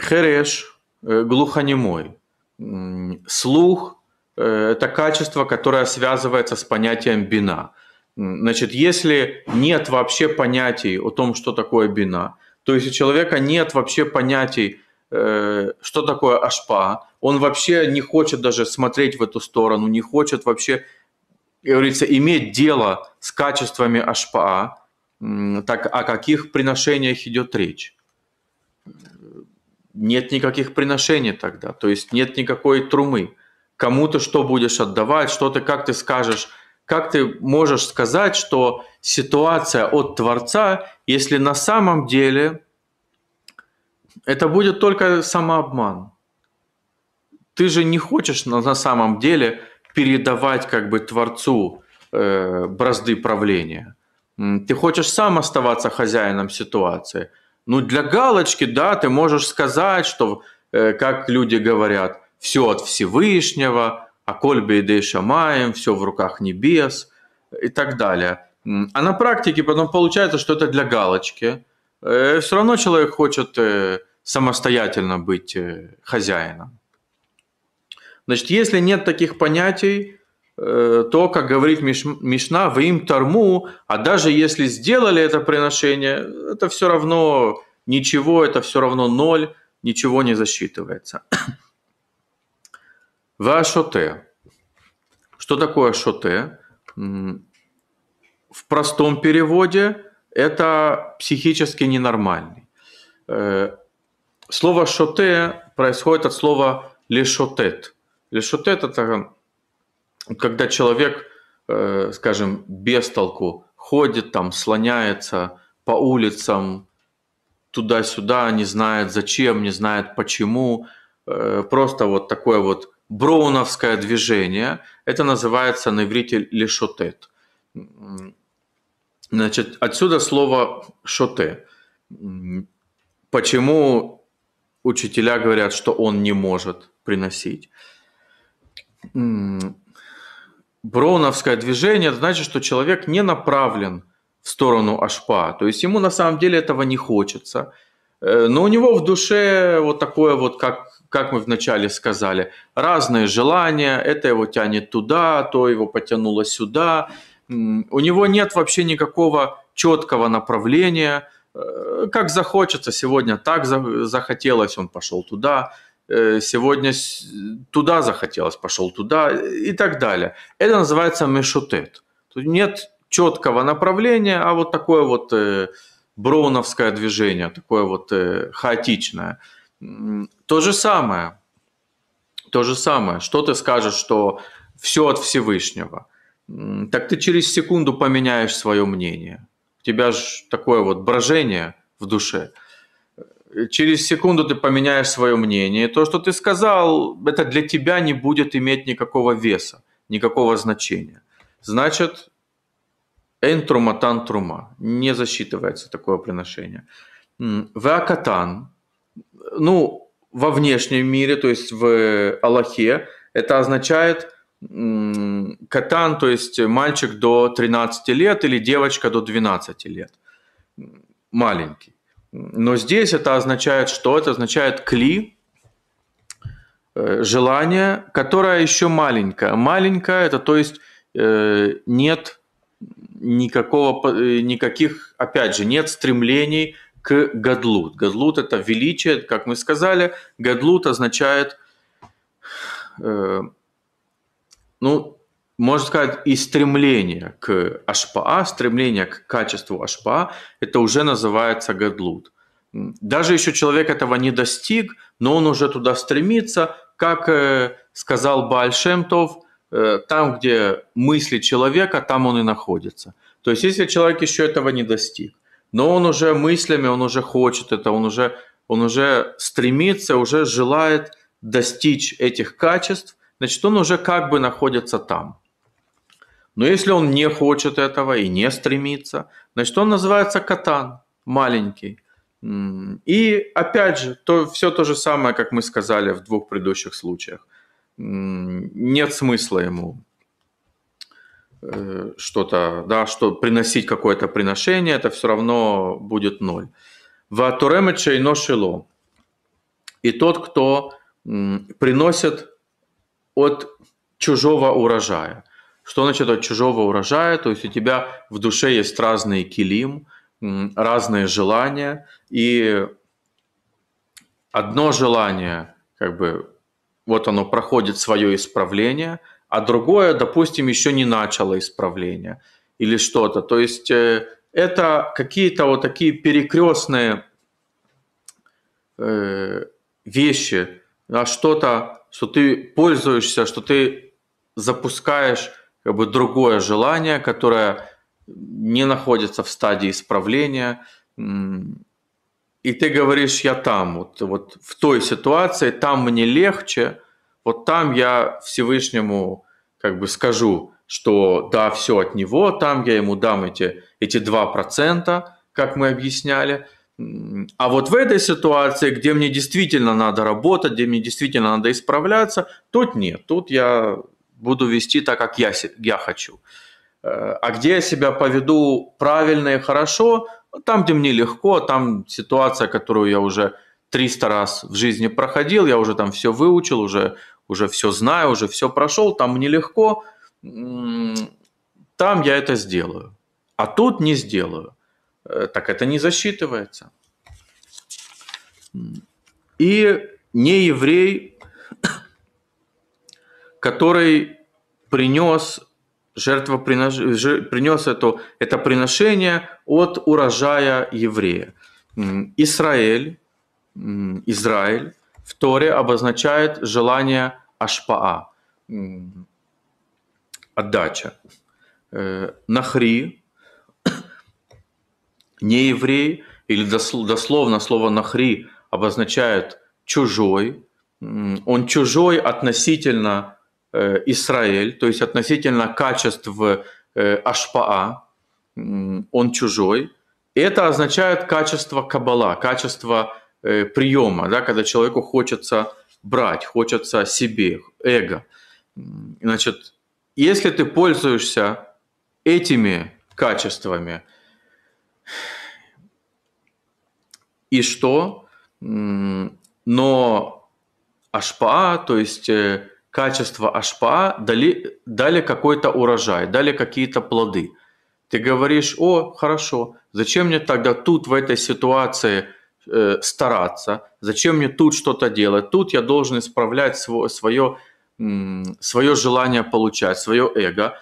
Хереш, э, глухонемой, слух, Э, это качество, которое связывается с понятием бина. Значит, если нет вообще понятий о том, что такое бина, то есть у человека нет вообще понятий, э, что такое ашпа, он вообще не хочет даже смотреть в эту сторону, не хочет вообще, говорится, иметь дело с качествами ашпа, так о каких приношениях идет речь? Нет никаких приношений тогда, то есть нет никакой трумы кому ты что будешь отдавать, что ты, как ты скажешь, как ты можешь сказать, что ситуация от Творца, если на самом деле это будет только самообман. Ты же не хочешь на, на самом деле передавать как бы Творцу э, бразды правления. Ты хочешь сам оставаться хозяином ситуации. Ну, для галочки, да, ты можешь сказать, что, э, как люди говорят, все от Всевышнего, а кольбе и шамаем, все в руках небес и так далее. А на практике потом получается, что это для галочки. Э, все равно человек хочет э, самостоятельно быть э, хозяином. Значит, если нет таких понятий, то, как говорит Мишна, вы им торму, а даже если сделали это приношение, это все равно ничего, это все равно ноль, ничего не засчитывается. В шоте. Что такое шоте? В простом переводе это психически ненормальный. Э, слово шоте происходит от слова лешотет. Лешотет – это когда человек, э, скажем, без толку ходит, там, слоняется по улицам, туда-сюда, не знает зачем, не знает почему. Э, просто вот такое вот броуновское движение. Это называется на иврите лешотет. Значит, отсюда слово шоте. Почему учителя говорят, что он не может приносить? Броуновское движение значит, что человек не направлен в сторону Ашпа. То есть ему на самом деле этого не хочется – Э, но у него в душе вот такое вот, как, как мы вначале сказали, разные желания. Это его тянет туда, то его потянуло сюда. У него нет вообще никакого четкого направления. Э, как захочется сегодня, так захотелось, он пошел туда. Э, сегодня туда захотелось, пошел туда и так далее. Это называется мешутет. Тут нет четкого направления, а вот такое вот броуновское движение, такое вот э, хаотичное. То же самое, то же самое. Что ты скажешь, что все от Всевышнего? Так ты через секунду поменяешь свое мнение. У тебя же такое вот брожение в душе. Э, через секунду ты поменяешь свое мнение. То, что ты сказал, это для тебя не будет иметь никакого веса, никакого значения. Значит, Энтрума тантрума. Не засчитывается такое приношение. Веакатан. Ну, во внешнем мире, то есть в Аллахе, это означает катан, то есть мальчик до 13 лет или девочка до 12 лет. Маленький. Но здесь это означает что? Это означает кли, э, желание, которое еще маленькое. Маленькое это то есть э, нет никакого, э, никаких, опять же, нет стремлений к гадлут. Гадлут – это величие, как мы сказали. Гадлут означает, э, ну, можно сказать, и стремление к ашпа стремление к качеству ашпа это уже называется гадлут. Даже еще человек этого не достиг, но он уже туда стремится, как э, сказал Баальшемтов, Э, там, где мысли человека, там он и находится. То есть если человек еще этого не достиг, но он уже мыслями, он уже хочет это, он уже, он уже стремится, уже желает достичь этих качеств, значит, он уже как бы находится там. Но если он не хочет этого и не стремится, значит, он называется катан, маленький. И опять же, то, все то же самое, как мы сказали в двух предыдущих случаях нет смысла ему э, что-то, да, что приносить какое-то приношение, это все равно будет ноль. Ватуремечей ношило. И тот, кто приносит от чужого урожая. Что значит от чужого урожая? То есть у тебя в душе есть разные килим, разные желания, и одно желание как бы вот оно проходит свое исправление, а другое, допустим, еще не начало исправление или что-то. То есть э, это какие-то вот такие перекрестные э, вещи, да, что-то, что ты пользуешься, что ты запускаешь как бы другое желание, которое не находится в стадии исправления, и ты говоришь, я там, вот, вот в той ситуации, там мне легче, вот там я Всевышнему как бы скажу, что да, все от него, там я ему дам эти, эти 2%, как мы объясняли. А вот в этой ситуации, где мне действительно надо работать, где мне действительно надо исправляться, тут нет, тут я буду вести так, как я, я хочу. Э, а где я себя поведу правильно и хорошо, ну, там, где мне легко, там ситуация, которую я уже 300 раз в жизни проходил, я уже там все выучил, уже, уже все знаю, уже все прошел, там мне легко, там я это сделаю. А тут не сделаю. Э, так это не засчитывается. И не еврей, [COUGHS] который принес жертвопринож... принес это, это приношение от урожая еврея. Израиль, Израиль в Торе обозначает желание Ашпаа, отдача. Э, нахри, [COUGHS] не еврей, или дословно слово нахри обозначает чужой, он чужой относительно Э, Израиль, то есть относительно качеств э, Ашпаа, он чужой. Это означает качество кабала, качество э, приема, да, когда человеку хочется брать, хочется себе, эго. Значит, если ты пользуешься этими качествами, и что? Но ашпа, то есть качество ашпа дали, дали какой-то урожай, дали какие-то плоды. Ты говоришь, о, хорошо, зачем мне тогда тут в этой ситуации э, стараться, зачем мне тут что-то делать, тут я должен исправлять свое, свое, свое желание получать, свое эго.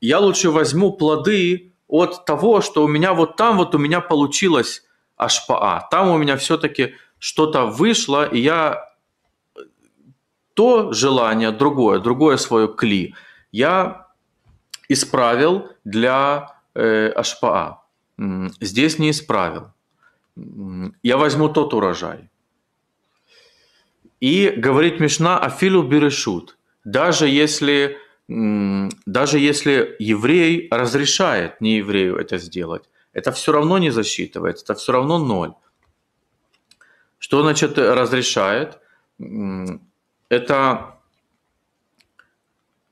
Я лучше возьму плоды от того, что у меня вот там вот у меня получилось ашпа там у меня все-таки что-то вышло, и я то желание, другое, другое свое кли, я исправил для э, Ашпаа. Здесь не исправил. Я возьму тот урожай. И говорит Мишна Афилу Берешут. Даже если, даже если еврей разрешает не еврею это сделать, это все равно не засчитывается, это все равно ноль. Что значит разрешает? это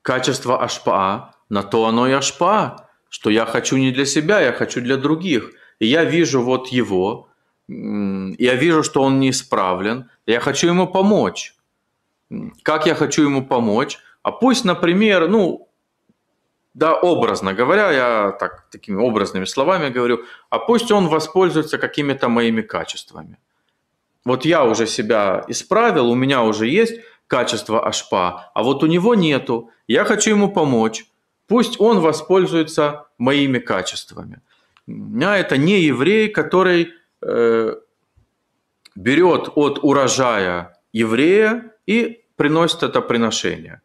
качество ашпа на то оно и ашпа, что я хочу не для себя, я хочу для других. И я вижу вот его, я вижу, что он не исправлен, я хочу ему помочь. Как я хочу ему помочь? А пусть, например, ну, да, образно говоря, я так, такими образными словами говорю, а пусть он воспользуется какими-то моими качествами. Вот я уже себя исправил, у меня уже есть качества ашпа, а вот у него нету, я хочу ему помочь, пусть он воспользуется моими качествами. У меня это не еврей, который э, берет от урожая еврея и приносит это приношение.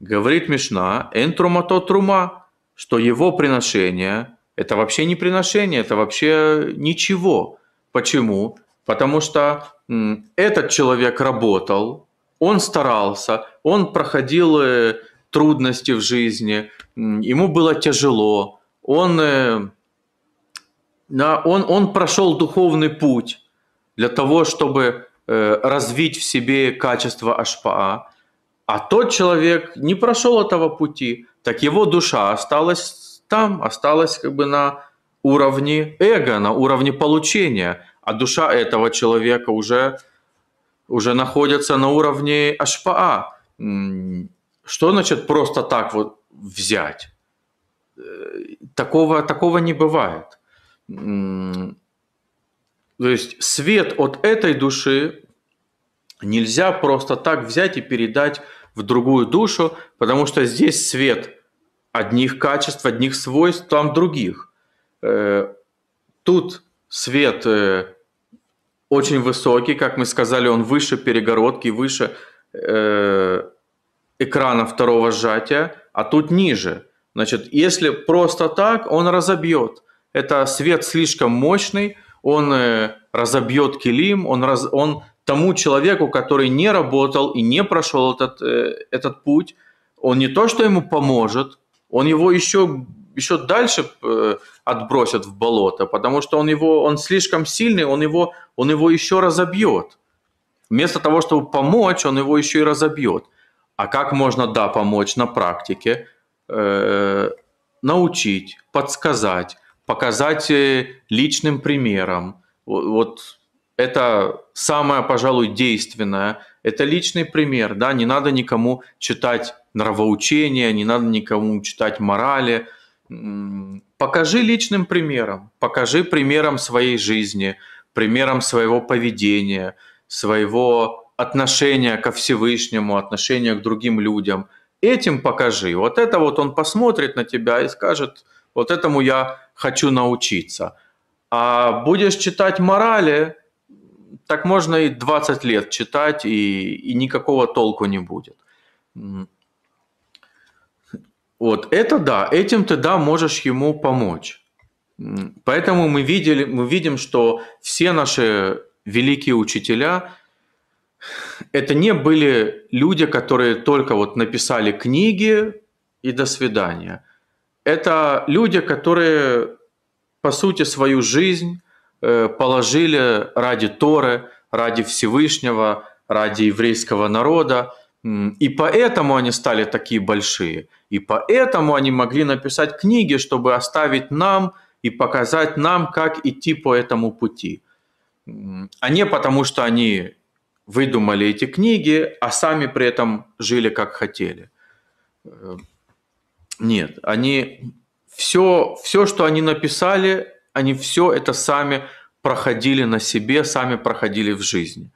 Говорит Мишна, энтрума то трума, что его приношение – это вообще не приношение, это вообще ничего. Почему? Потому что м, этот человек работал, он старался, он проходил э, трудности в жизни, ему было тяжело, он, да, э, он, он прошел духовный путь для того, чтобы э, развить в себе качество Ашпаа. А тот человек не прошел этого пути, так его душа осталась там, осталась как бы на уровне эго, на уровне получения, а душа этого человека уже уже находятся на уровне ашпаа. Что значит просто так вот взять? Э, такого, такого не бывает. То есть свет от этой души нельзя просто так взять и передать в другую душу, потому что здесь свет одних качеств, одних свойств, там других. Э, тут свет э, очень высокий, как мы сказали, он выше перегородки, выше э, экрана второго сжатия, а тут ниже. Значит, если просто так, он разобьет. Это свет слишком мощный, он э, разобьет килим, он, раз, он тому человеку, который не работал и не прошел этот, э, этот путь, он не то, что ему поможет, он его еще еще дальше э, отбросят в болото, потому что он его, он слишком сильный, он его, он его еще разобьет. Вместо того, чтобы помочь, он его еще и разобьет. А как можно, да, помочь на практике, э, научить, подсказать, показать э, личным примером. Вот, вот это самое, пожалуй, действенное. Это личный пример, да, не надо никому читать нравоучения, не надо никому читать морали – покажи личным примером, покажи примером своей жизни, примером своего поведения, своего отношения ко Всевышнему, отношения к другим людям. Этим покажи. Вот это вот он посмотрит на тебя и скажет, вот этому я хочу научиться. А будешь читать морали, так можно и 20 лет читать, и, и никакого толку не будет. Вот это да, этим ты да можешь ему помочь. Поэтому мы, видели, мы видим, что все наши великие учителя это не были люди, которые только вот написали книги и до свидания. Это люди, которые, по сути, свою жизнь э, положили ради Торы, ради Всевышнего, ради еврейского народа – и поэтому они стали такие большие. И поэтому они могли написать книги, чтобы оставить нам и показать нам, как идти по этому пути. А не потому, что они выдумали эти книги, а сами при этом жили как хотели. Э, нет, они все, все, что они написали, они все это сами проходили на себе, сами проходили в жизни.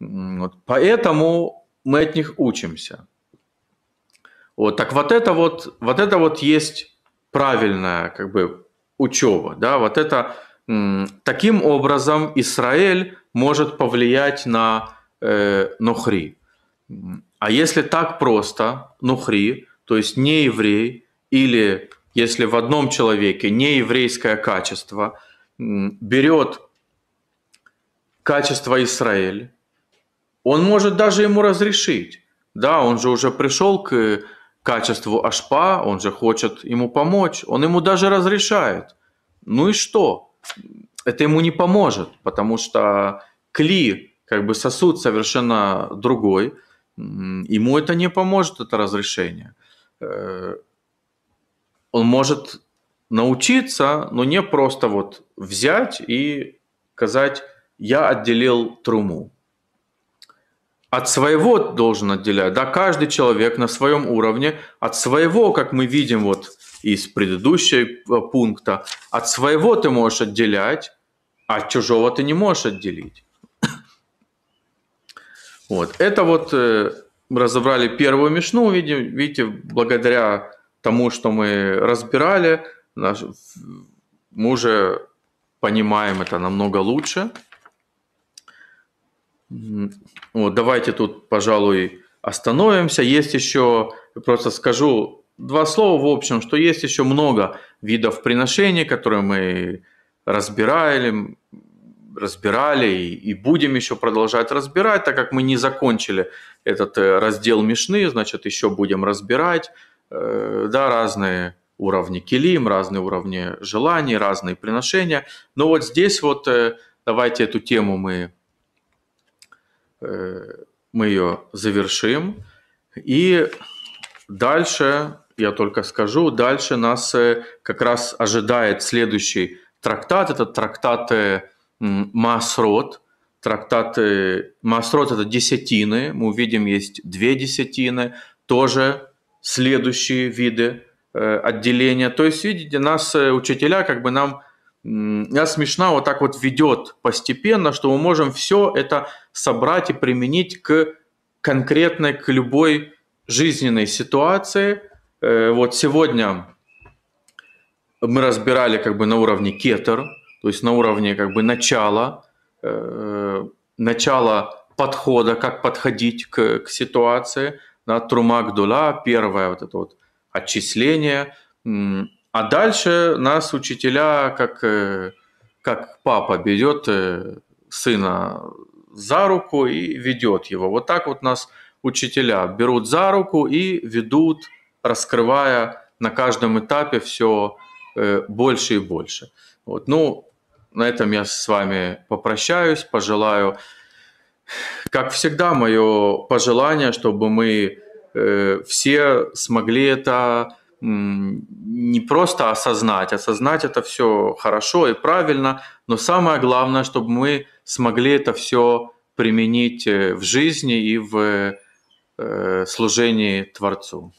Вот. Поэтому мы от них учимся. Вот, так вот это вот, вот это вот есть правильная как бы учеба, да, вот это таким образом Израиль может повлиять на э, Нухри. А если так просто, Нухри, то есть не еврей, или если в одном человеке не еврейское качество, берет качество Израиль он может даже ему разрешить. Да, он же уже пришел к качеству Ашпа, он же хочет ему помочь, он ему даже разрешает. Ну и что? Это ему не поможет, потому что Кли, как бы сосуд совершенно другой, ему это не поможет, это разрешение. Э, он может научиться, но не просто вот взять и сказать, я отделил труму от своего должен отделять, да, каждый человек на своем уровне, от своего, как мы видим вот из предыдущего э, пункта, от своего ты можешь отделять, а от чужого ты не можешь отделить. [COUGHS] Вот. Это вот э, разобрали первую мешну, видите, видите, благодаря тому, что мы разбирали, мы уже понимаем это намного лучше. Вот, давайте тут, пожалуй, остановимся. Есть еще, просто скажу два слова в общем, что есть еще много видов приношений, которые мы разбирали, разбирали и, и будем еще продолжать разбирать, так как мы не закончили этот э, раздел Мишны, значит, еще будем разбирать э, да, разные уровни килим, разные уровни желаний, разные приношения. Но вот здесь вот э, давайте эту тему мы мы ее завершим. И дальше, я только скажу, дальше нас э, как раз ожидает следующий трактат. Это трактат э, Масрот. Трактат э, Масрот – это десятины. Мы увидим, есть две десятины. Тоже следующие виды отделения. То есть, видите, нас учителя как бы нам нас смешно вот так вот ведет постепенно, что мы можем все это собрать и применить к конкретной, к любой жизненной ситуации. Э, вот сегодня мы разбирали как бы на уровне кетер, то есть на уровне как бы начала, э, начала подхода, как подходить к, к ситуации, на да, трумак дула, первое вот это вот отчисление, а дальше нас учителя, как, э, как папа берет э, сына за руку и ведет его. Вот так вот нас учителя берут за руку и ведут, раскрывая на каждом этапе все э, больше и больше. Вот. Ну, на этом я с вами попрощаюсь, пожелаю. Как всегда, мое пожелание, чтобы мы все смогли это не просто осознать, осознать это все хорошо и правильно, но самое главное, чтобы мы смогли это все применить э, в жизни и в э, служении Творцу.